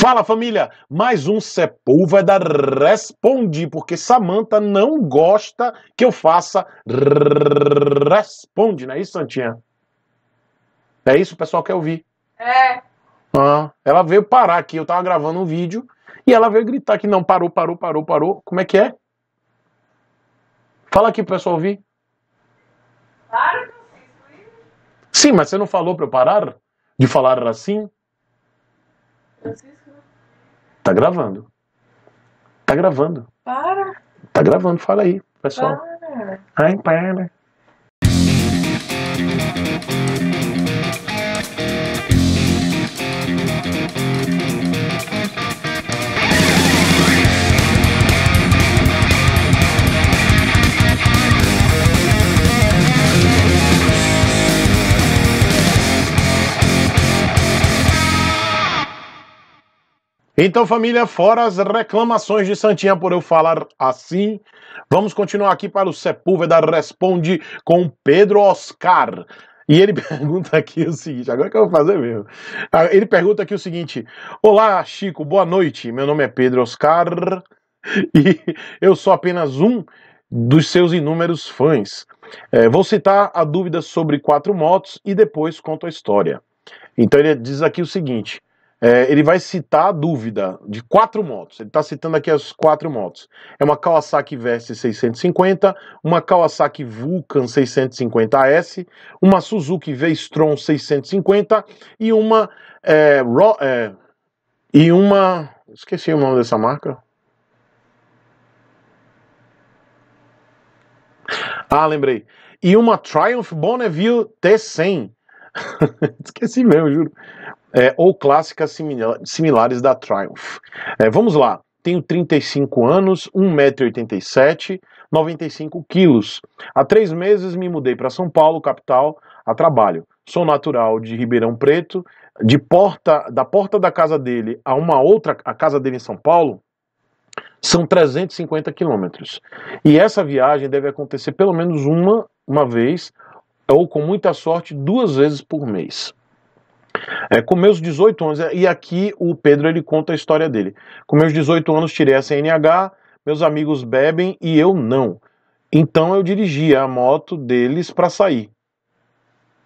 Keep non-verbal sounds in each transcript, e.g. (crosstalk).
Fala família, mais um Sepúlveda Responde, porque Samanta não gosta que eu faça Responde, não é isso, Santinha? É isso, o pessoal quer ouvir. É. Ah, ela veio parar aqui, eu tava gravando um vídeo e ela veio gritar que não, parou, parou, parou, parou. Como é que é? Fala aqui pro pessoal ouvir. Claro que eu Sim, mas você não falou pra eu parar de falar assim? Eu fiz Tá gravando. Tá gravando. Para. Tá gravando, fala aí, pessoal. Para. Ai, para. Então, família, fora as reclamações de Santinha por eu falar assim, vamos continuar aqui para o Sepúlveda Responde com Pedro Oscar. E ele (laughs) pergunta aqui o seguinte, agora que eu vou fazer mesmo. Ah, ele pergunta aqui o seguinte: Olá, Chico, boa noite. Meu nome é Pedro Oscar (laughs) e eu sou apenas um dos seus inúmeros fãs. É, vou citar a dúvida sobre quatro motos e depois conto a história. Então ele diz aqui o seguinte: é, ele vai citar a dúvida de quatro motos. Ele está citando aqui as quatro motos. É uma Kawasaki Versa 650, uma Kawasaki Vulcan 650S, uma Suzuki V-Strom 650 e uma é, Ro, é, e uma esqueci o nome dessa marca. Ah, lembrei. E uma Triumph Bonneville T100. (laughs) Esqueci mesmo, juro é, ou clássicas similares da Triumph. É, vamos lá. Tenho 35 anos, 1,87m, 95 quilos. Há três meses me mudei para São Paulo, capital, a trabalho. Sou natural de Ribeirão Preto, de porta da porta da casa dele a uma outra, a casa dele em São Paulo, são 350 quilômetros. E essa viagem deve acontecer pelo menos uma, uma vez, ou com muita sorte, duas vezes por mês. É, com meus 18 anos, e aqui o Pedro ele conta a história dele. Com meus 18 anos tirei a CNH, meus amigos bebem e eu não. Então eu dirigia a moto deles para sair.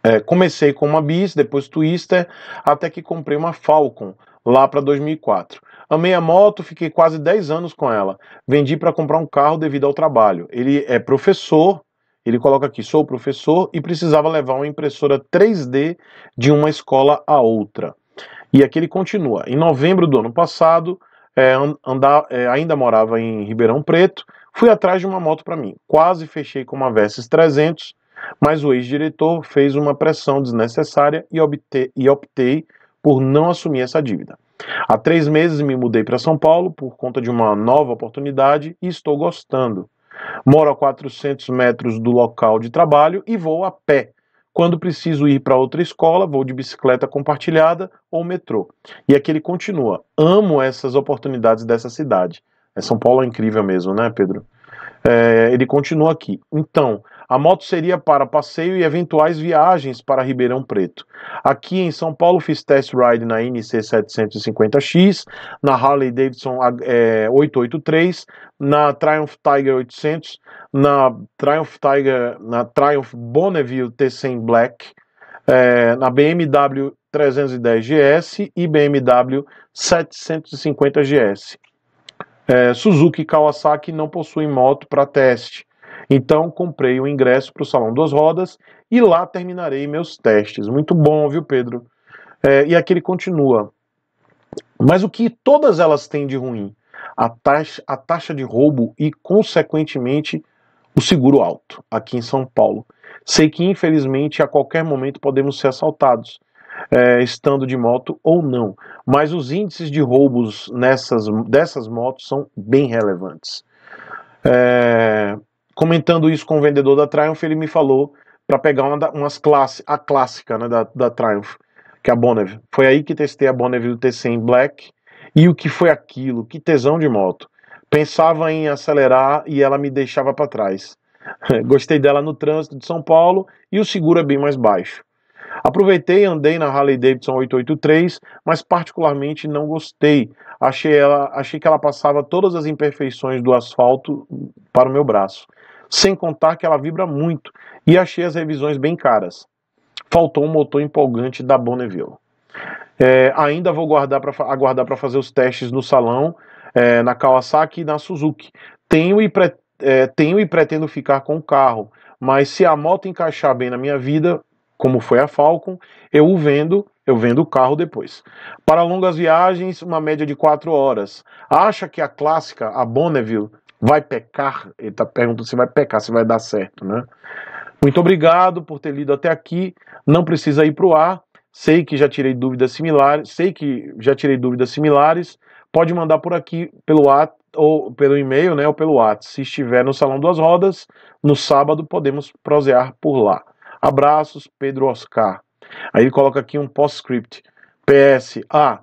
É, comecei com uma Bis, depois Twister, até que comprei uma Falcon lá para 2004. Amei a moto, fiquei quase 10 anos com ela. Vendi para comprar um carro devido ao trabalho. Ele é professor ele coloca aqui: sou professor e precisava levar uma impressora 3D de uma escola a outra. E aqui ele continua. Em novembro do ano passado, é, eh, andar, é, eh, ainda morava em Ribeirão Preto, fui atrás de uma moto para mim. Quase fechei com uma Versys 300, mas o ex-diretor fez uma pressão desnecessária e, e optei por não assumir essa dívida. Há três meses me mudei para São Paulo por conta de uma nova oportunidade e estou gostando. Moro a 400 metros do local de trabalho e vou a pé. Quando preciso ir para outra escola, vou de bicicleta compartilhada ou metrô. E aqui ele continua. Amo essas oportunidades dessa cidade. É São Paulo é incrível mesmo, né, Pedro? É, ele continua aqui. Então, a moto seria para passeio e eventuais viagens para Ribeirão Preto. Aqui em São Paulo fiz test ride na NC 750X, na Harley Davidson é, eh, 883, na Triumph Tiger 800, na Triumph Tiger, na Triumph Bonneville T100 Black, é, na BMW 310 GS e BMW 750 GS. É, Suzuki e Kawasaki não possuem moto para teste. Então, comprei o ingresso para o Salão das Rodas e lá terminarei meus testes. Muito bom, viu, Pedro? É, e aqui ele continua. Mas o que todas elas têm de ruim? A taxa, a taxa de roubo e, consequentemente, o seguro alto aqui em São Paulo. Sei que, infelizmente, a qualquer momento podemos ser assaltados, é, estando de moto ou não, mas os índices de roubos nessas, dessas motos são bem relevantes. É, comentando isso com o vendedor da Triumph, ele me falou para pegar uma, umas classe, a clássica né, da, da Triumph, que é a Bonneville. Foi aí que testei a Bonneville T100 Black e o que foi aquilo, que tesão de moto. Pensava em acelerar e ela me deixava para trás. (laughs) Gostei dela no trânsito de São Paulo e o seguro é bem mais baixo. Aproveitei e andei na Harley Davidson 883, mas particularmente não gostei. Achei, ela, achei que ela passava todas as imperfeições do asfalto para o meu braço. Sem contar que ela vibra muito e achei as revisões bem caras. Faltou um motor empolgante da Bonneville. É, ainda vou guardar pra, aguardar para fazer os testes no salão, é, na Kawasaki e na Suzuki. Tenho e, pre, é, tenho e pretendo ficar com o carro, mas se a moto encaixar bem na minha vida, como foi a Falcon, eu o vendo, eu vendo o carro depois. Para longas viagens, uma média de 4 horas. Acha que a clássica, a Bonneville, vai pecar? Ele está perguntando se vai pecar, se vai dar certo, né? Muito obrigado por ter lido até aqui. Não precisa ir para o ar. Sei que já tirei dúvidas similares. Sei que já tirei dúvidas similares. Pode mandar por aqui pelo at ou pelo e-mail, né, ou pelo WhatsApp. Se estiver no Salão das Rodas, no sábado podemos prosear por lá. Abraços, Pedro Oscar. Aí ele coloca aqui um postscript. PS. Ah,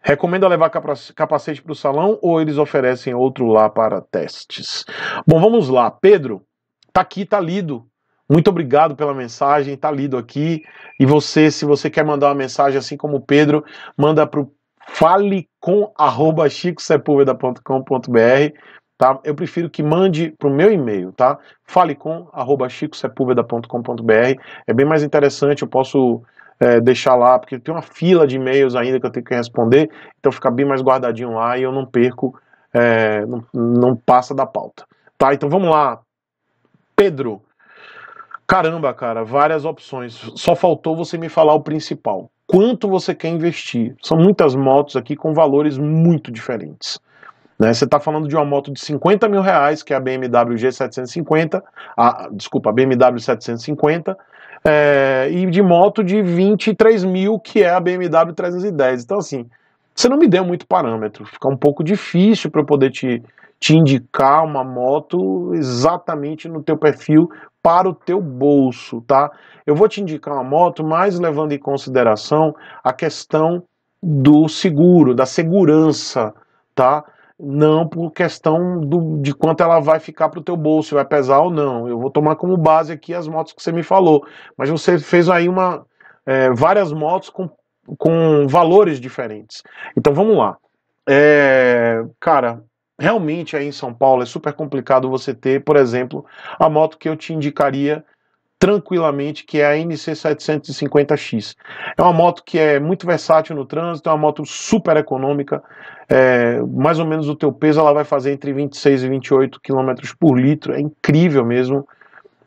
recomenda levar capacete para o salão ou eles oferecem outro lá para testes? Bom, vamos lá. Pedro, tá aqui, tá lido. Muito obrigado pela mensagem, tá lido aqui. E você, se você quer mandar uma mensagem assim como o Pedro, manda para o falecom@chicosepulveda.com.br tá? Eu prefiro que mande para o meu e-mail, tá? falecom@chicosepulveda.com.br. É bem mais interessante, eu posso é, deixar lá, porque tem uma fila de e-mails ainda que eu tenho que responder, então fica bem mais guardadinho lá e eu não perco, é, não, não passa da pauta. Tá, então vamos lá. Pedro, caramba, cara, várias opções. Só faltou você me falar o principal. Quanto você quer investir? São muitas motos aqui com valores muito diferentes. Né? Você está falando de uma moto de 50 mil reais, que é a BMW G750, a, desculpa, a BMW 750, é, e de moto de 23 mil, que é a BMW 310. Então, assim, você não me deu muito parâmetro, fica um pouco difícil para eu poder te, te indicar uma moto exatamente no teu perfil para o teu bolso, tá? Eu vou te indicar uma moto, mas levando em consideração a questão do seguro, da segurança, tá? não por questão do, de quanto ela vai ficar para o teu bolso, vai pesar ou não. Eu vou tomar como base aqui as motos que você me falou. Mas você fez aí uma é, várias motos com, com valores diferentes. Então vamos lá. É, cara, realmente aí em São Paulo é super complicado você ter, por exemplo, a moto que eu te indicaria tranquilamente, que é a NC750X. É uma moto que é muito versátil no trânsito, é uma moto super econômica, é, mais ou menos o teu peso ela vai fazer entre 26 e 28 km por litro, é incrível mesmo.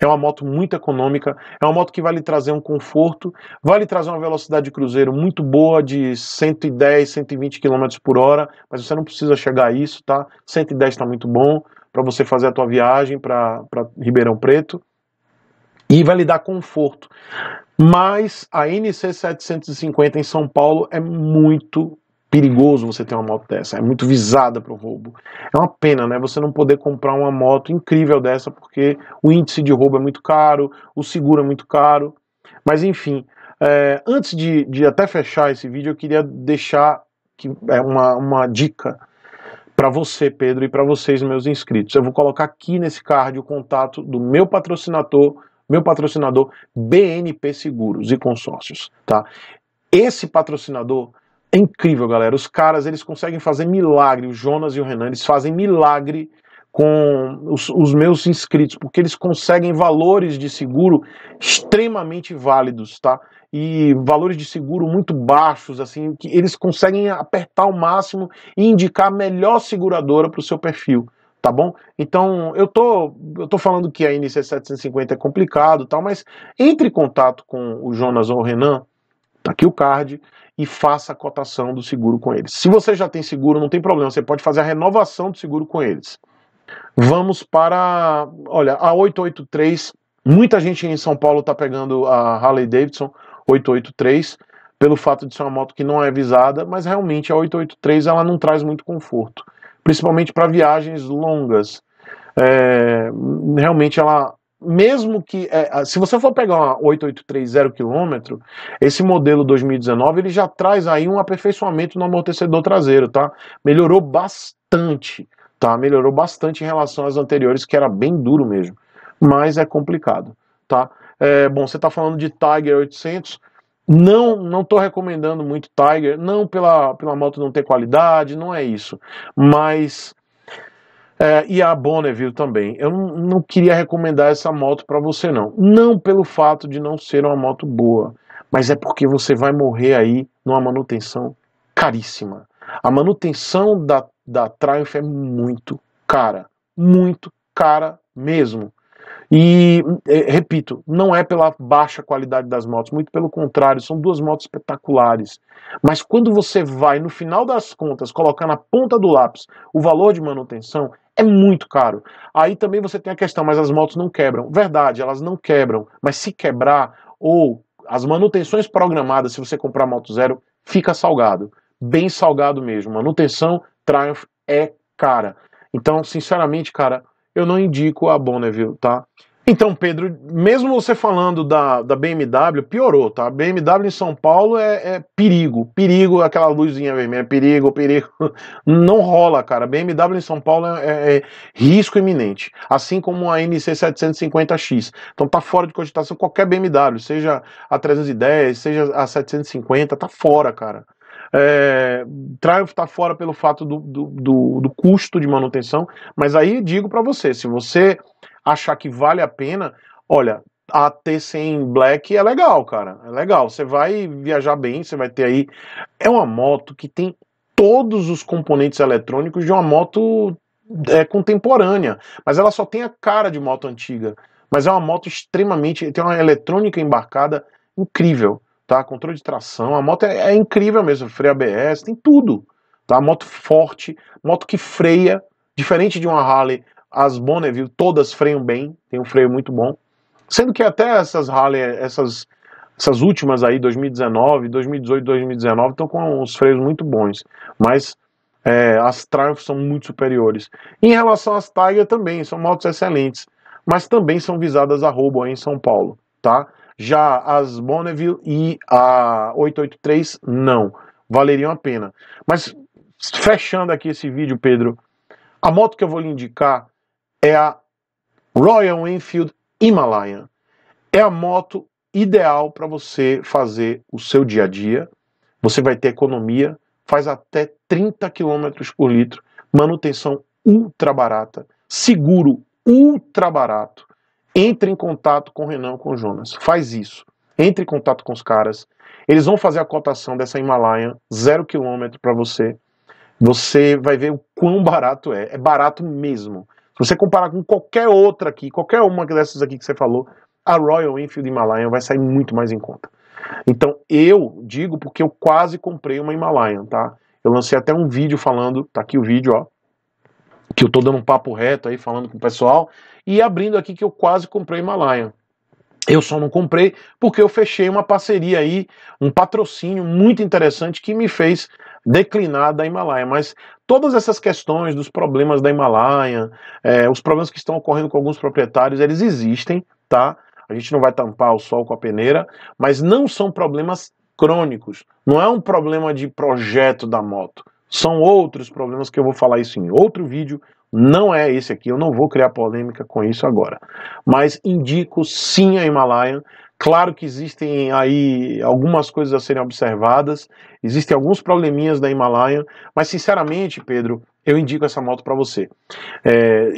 É uma moto muito econômica, é uma moto que vai lhe trazer um conforto, vai lhe trazer uma velocidade de cruzeiro muito boa, de 110, 120 km por hora, mas você não precisa chegar a isso, tá? 110 está muito bom para você fazer a tua viagem para Ribeirão Preto e vai lhe dar conforto. Mas a NC 750 em São Paulo é muito perigoso você ter uma moto dessa, é muito visada para o roubo. É uma pena, né? Você não poder comprar uma moto incrível dessa porque o índice de roubo é muito caro, o seguro é muito caro. Mas enfim, é, antes de, de até fechar esse vídeo, eu queria deixar que, é uma, uma dica para você, Pedro, e para vocês, meus inscritos. Eu vou colocar aqui nesse card o contato do meu patrocinador meu patrocinador BNP Seguros e Consórcios, tá? Esse patrocinador é incrível, galera. Os caras, eles conseguem fazer milagre. O Jonas e o Renan, eles fazem milagre com os, os, meus inscritos, porque eles conseguem valores de seguro extremamente válidos, tá? E valores de seguro muito baixos, assim, que eles conseguem apertar ao máximo e indicar a melhor seguradora para o seu perfil tá bom? Então, eu tô, eu tô falando que a NC750 é complicado tal, mas entre em contato com o Jonas ou o Renan, tá aqui o card, e faça a cotação do seguro com eles. Se você já tem seguro, não tem problema, você pode fazer a renovação do seguro com eles. Vamos para, olha, a 883, muita gente em São Paulo tá pegando a Harley Davidson 883, pelo fato de ser uma moto que não é visada, mas realmente a 883 ela não traz muito conforto principalmente para viagens longas. É, realmente ela, mesmo que é, se você for pegar uma 8830 km, esse modelo 2019 ele já traz aí um aperfeiçoamento no amortecedor traseiro, tá? Melhorou bastante, tá? Melhorou bastante em relação às anteriores que era bem duro mesmo, mas é complicado, tá? É, bom, você está falando de Tiger 800, não, não tô recomendando muito Tiger, não pela, pela moto não ter qualidade, não é isso. Mas é, e a Bonneville também. Eu não, não queria recomendar essa moto para você não. Não pelo fato de não ser uma moto boa, mas é porque você vai morrer aí numa manutenção caríssima. A manutenção da, da Triumph é muito cara, muito cara mesmo. E, é, repito, não é pela baixa qualidade das motos, muito pelo contrário, são duas motos espetaculares. Mas quando você vai, no final das contas, colocar na ponta do lápis o valor de manutenção, é muito caro. Aí também você tem a questão, mas as motos não quebram. Verdade, elas não quebram, mas se quebrar ou as manutenções programadas, se você comprar moto zero, fica salgado. Bem salgado mesmo. Manutenção Triumph é cara. Então, sinceramente, cara, eu não indico a Bonneville, tá? Então, Pedro, mesmo você falando da, da BMW, piorou, tá? BMW em São Paulo é, é, perigo, perigo, aquela luzinha vermelha, perigo, perigo. (laughs) Não rola, cara. BMW em São Paulo é, é, é risco iminente, assim como a NC750X. Então tá fora de cogitação qualquer BMW, seja a 310, seja a 750, tá fora, cara. É, Triumph está fora pelo fato do, do, do, do, custo de manutenção, mas aí digo para você, se você achar que vale a pena, olha, a T100 Black é legal, cara, é legal, você vai viajar bem, você vai ter aí, é uma moto que tem todos os componentes eletrônicos de uma moto é, contemporânea, mas ela só tem a cara de moto antiga, mas é uma moto extremamente, tem uma eletrônica embarcada incrível, tá? Controle de tração, a moto é, é incrível mesmo, freio ABS, tem tudo, tá? Moto forte, moto que freia, diferente de uma Harley, as Bonneville todas freiam bem, tem um freio muito bom, sendo que até essas Harley, essas essas últimas aí, 2019, 2018, 2019, estão com uns freios muito bons, mas é, as Triumph são muito superiores. Em relação às Tiger também, são motos excelentes, mas também são visadas a roubo aí em São Paulo, tá? Já as Bonneville e a 883 não, valeriam a pena. Mas fechando aqui esse vídeo, Pedro, a moto que eu vou lhe indicar é a Royal Enfield Himalayan. É a moto ideal para você fazer o seu dia a dia. Você vai ter economia, faz até 30 km por litro, manutenção ultra barata, seguro ultra barato entre em contato com o Renan, com o Jonas. Faz isso. Entre em contato com os caras. Eles vão fazer a cotação dessa Himalaia, zero quilômetro para você. Você vai ver o quão barato é. É barato mesmo. Se você comparar com qualquer outra aqui, qualquer uma dessas aqui que você falou, a Royal Enfield Himalaia vai sair muito mais em conta. Então, eu digo porque eu quase comprei uma Himalaia, tá? Eu lancei até um vídeo falando, tá aqui o vídeo, ó que eu tô dando um papo reto aí falando com o pessoal e abrindo aqui que eu quase comprei Himalaia. Eu só não comprei porque eu fechei uma parceria aí, um patrocínio muito interessante que me fez declinar da Himalaia. Mas todas essas questões dos problemas da Himalaia, é, os problemas que estão ocorrendo com alguns proprietários, eles existem, tá? A gente não vai tampar o sol com a peneira, mas não são problemas crônicos. Não é um problema de projeto da moto. São outros problemas que eu vou falar isso em outro vídeo. Não é esse aqui, eu não vou criar polêmica com isso agora. Mas indico sim a Himalayan. Claro que existem aí algumas coisas a serem observadas, existem alguns probleminhas da Himalayan, mas sinceramente, Pedro, eu indico essa moto para você. É,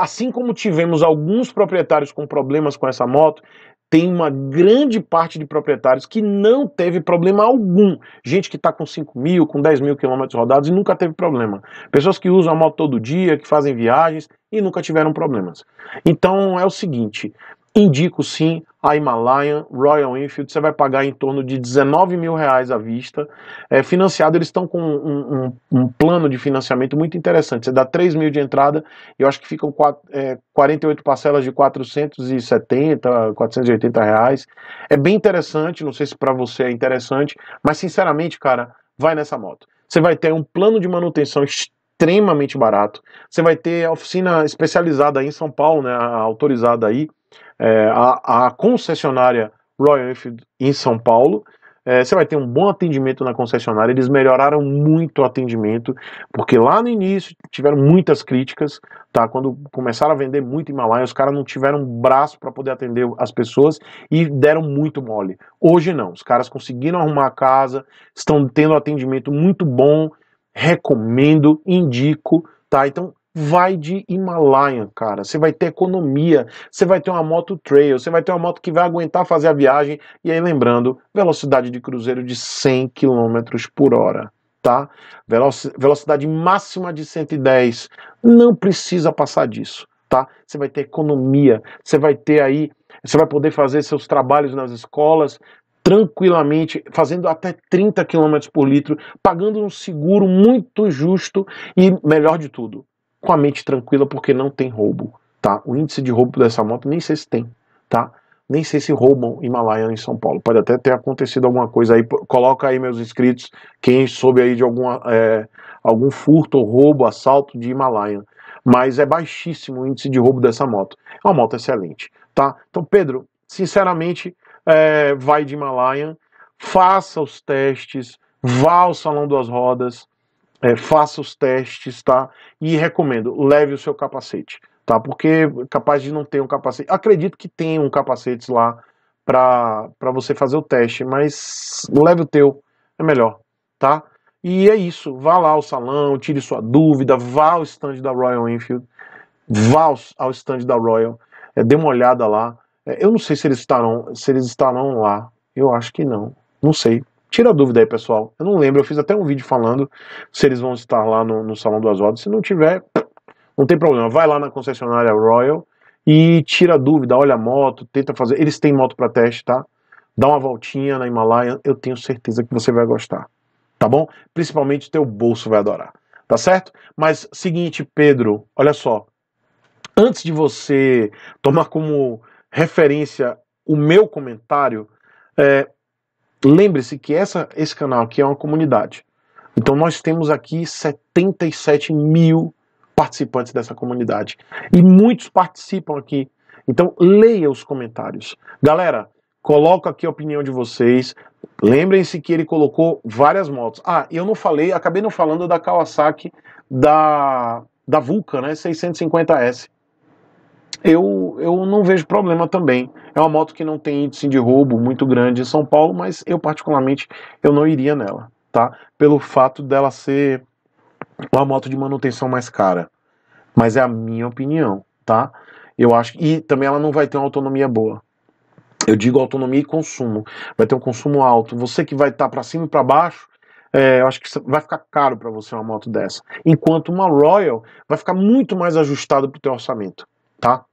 assim como tivemos alguns proprietários com problemas com essa moto, tem uma grande parte de proprietários que não teve problema algum. Gente que está com 5 mil, com 10 mil quilômetros rodados e nunca teve problema. Pessoas que usam a moto todo dia, que fazem viagens e nunca tiveram problemas. Então é o seguinte: indico sim a Himalayan, Royal Enfield, você vai pagar em torno de 19 mil reais à vista. É, financiado, eles estão com um, um, um, plano de financiamento muito interessante. Você dá 3 mil de entrada e eu acho que ficam 4, é, 48 parcelas de 470, 480 reais. É bem interessante, não sei se para você é interessante, mas sinceramente, cara, vai nessa moto. Você vai ter um plano de manutenção extremamente barato. Você vai ter a oficina especializada aí em São Paulo, né, autorizada aí, é, a, a, concessionária Royal Enfield em São Paulo. É, você vai ter um bom atendimento na concessionária. Eles melhoraram muito o atendimento, porque lá no início tiveram muitas críticas, tá? Quando começaram a vender muito Himalaia, os caras não tiveram braço para poder atender as pessoas e deram muito mole. Hoje não, os caras conseguiram arrumar a casa, estão tendo um atendimento muito bom. Recomendo, indico, tá? Então vai de Himalaia, cara. Você vai ter economia, você vai ter uma moto trail, você vai ter uma moto que vai aguentar fazer a viagem. E aí, lembrando, velocidade de cruzeiro de 100 km por hora, tá? velocidade máxima de 110. Não precisa passar disso, tá? Você vai ter economia, você vai ter aí, você vai poder fazer seus trabalhos nas escolas, tranquilamente, fazendo até 30 km por litro, pagando um seguro muito justo e, melhor de tudo, com a mente tranquila porque não tem roubo, tá? O índice de roubo dessa moto nem sei se tem, tá? Nem sei se roubam Himalaia em São Paulo. Pode até ter acontecido alguma coisa aí. Coloca aí, meus inscritos, quem soube aí de alguma, é, algum furto, roubo, assalto de Himalaia. Mas é baixíssimo o índice de roubo dessa moto. É uma moto excelente, tá? Então, Pedro, sinceramente, é, vai de Himalaia, faça os testes, vá ao Salão das Rodas, é, faça os testes, tá? E recomendo, leve o seu capacete, tá? Porque capaz de não ter um capacete. Acredito que tem um capacete lá para você fazer o teste, mas leve o teu, é melhor, tá? E é isso, vá lá ao salão, tire sua dúvida, vá ao stand da Royal Enfield, vá ao, ao stand da Royal, é, dê uma olhada lá. É, eu não sei se eles estarão, se eles estarão lá. Eu acho que não. Não sei. Tira a dúvida aí, pessoal. Eu não lembro, eu fiz até um vídeo falando se eles vão estar lá no, no Salão do Rodas. Se não tiver, não tem problema. Vai lá na concessionária Royal e tira a dúvida, olha a moto, tenta fazer. Eles têm moto para teste, tá? Dá uma voltinha na Himalaia, eu tenho certeza que você vai gostar. Tá bom? Principalmente teu bolso vai adorar. Tá certo? Mas seguinte, Pedro, olha só. Antes de você tomar como referência o meu comentário, é, Lembre-se que essa, esse canal aqui é uma comunidade. Então nós temos aqui 77 mil participantes dessa comunidade. E muitos participam aqui. Então leia os comentários. Galera, Coloca aqui a opinião de vocês. Lembrem-se que ele colocou várias motos. Ah, eu não falei, acabei não falando da Kawasaki da, da Vulcan, né? 650S eu, eu não vejo problema também. É uma moto que não tem índice de roubo muito grande em São Paulo, mas eu particularmente eu não iria nela, tá? Pelo fato dela ser uma moto de manutenção mais cara. Mas é a minha opinião, tá? Eu acho e também ela não vai ter uma autonomia boa. Eu digo autonomia e consumo. Vai ter um consumo alto. Você que vai estar tá para cima e para baixo, é, eu acho que vai ficar caro para você uma moto dessa. Enquanto uma Royal vai ficar muito mais ajustado para o teu orçamento, tá?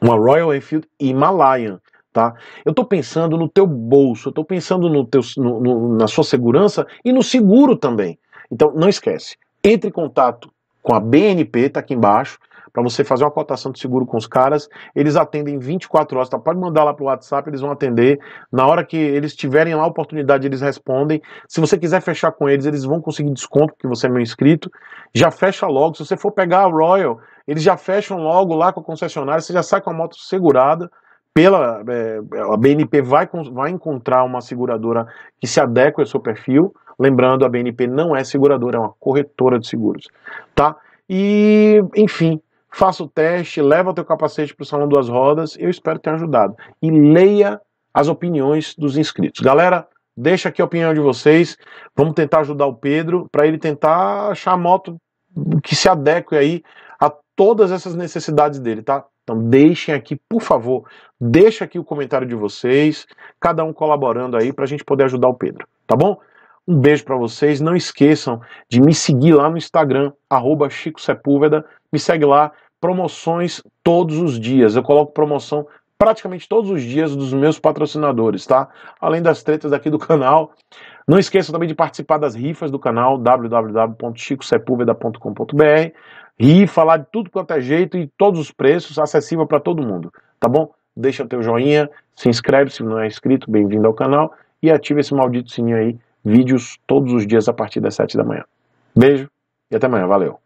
uma Royal Enfield Himalayan. Tá? Eu estou pensando no teu bolso, eu estou pensando no teu, no, no, na sua segurança e no seguro também. Então não esquece, entre em contato com a BNP, está aqui embaixo, para você fazer uma cotação de seguro com os caras. Eles atendem 24 horas, tá? Pode mandar lá pro WhatsApp, eles vão atender. Na hora que eles tiverem lá a oportunidade, eles respondem. Se você quiser fechar com eles, eles vão conseguir desconto, porque você é meu inscrito. Já fecha logo. Se você for pegar a Royal, eles já fecham logo lá com a concessionária, você já sai com a moto segurada pela é, a BNP vai, vai encontrar uma seguradora que se adeque ao seu perfil. Lembrando, a BNP não é seguradora, é uma corretora de seguros, tá? E, enfim, faça o teste, leva o teu capacete para o Salão Duas Rodas. Eu espero ter ajudado. E leia as opiniões dos inscritos. Galera, deixa aqui a opinião de vocês. Vamos tentar ajudar o Pedro para ele tentar achar a moto que se adeque aí a todas essas necessidades dele, tá? Então deixem aqui, por favor, deixa aqui o comentário de vocês, cada um colaborando aí para a gente poder ajudar o Pedro, tá bom? Um beijo para vocês, não esqueçam de me seguir lá no Instagram, arroba Chico Sepúlveda, me segue lá, promoções todos os dias. Eu coloco promoção praticamente todos os dias dos meus patrocinadores, tá? Além das tretas aqui do canal. Não esqueça também de participar das rifas do canal www.chicosepulveda.com.br e falar de tudo quanto é jeito e todos os preços acessível para todo mundo, tá bom? Deixa teu joinha, se inscreve se não é inscrito, bem-vindo ao canal e ativa esse maldito sininho aí, vídeos todos os dias a partir das 7 da manhã. Beijo e até amanhã, valeu!